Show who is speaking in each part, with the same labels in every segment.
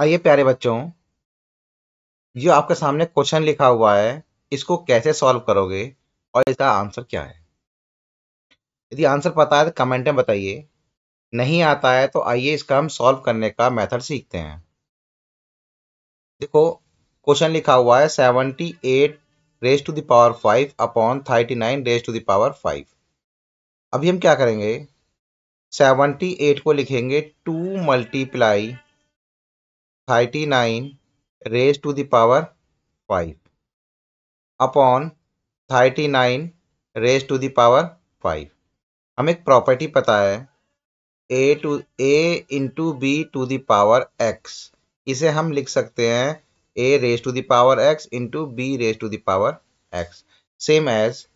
Speaker 1: आइए प्यारे बच्चों जो आपके सामने क्वेश्चन लिखा हुआ है इसको कैसे सॉल्व करोगे और इसका आंसर क्या है यदि आंसर पता है तो कमेंट में बताइए नहीं आता है तो आइए इसका हम सॉल्व करने का मेथड सीखते हैं देखो क्वेश्चन लिखा हुआ है seventy eight raise to the power five upon thirty nine raise to the power five अभी हम क्या करेंगे सेवनटी एट को लिखेंगे two multiply thirty nine raise to the power five upon thirty nine raise to the power five हमें एक प्रॉपर्टी पता है a to a into b to the power x इसे हम लिख सकते हैं a raise to the power x into b raise to the power x same as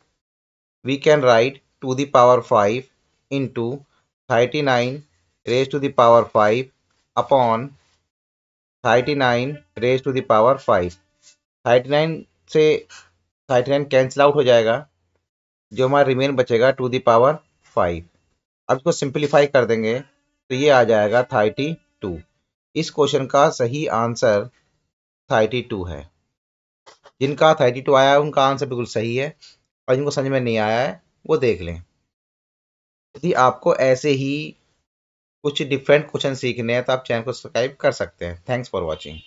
Speaker 1: we can write two the power five into thirty nine raise to the power five upon thirty nine raise to the power five thirty nine से thirty nine cancel out हो जाएगा जो हमारा remain बचेगा to the power five अब इसको simplify कर देंगे तो ये आ जाएगा थर्टी टू इस क्वेश्चन का सही आंसर थर्टी टू है जिनका थर्टी टू आया है उनका आंसर बिल्कुल सही है और जिनको समझ में नहीं आया है वो देख लें यदि आपको ऐसे ही कुछ डिफरेंट क्वेश्चन सीखने हैं तो आप चैनल को सब्सक्राइब कर सकते हैं थैंक्स फॉर वॉचिंग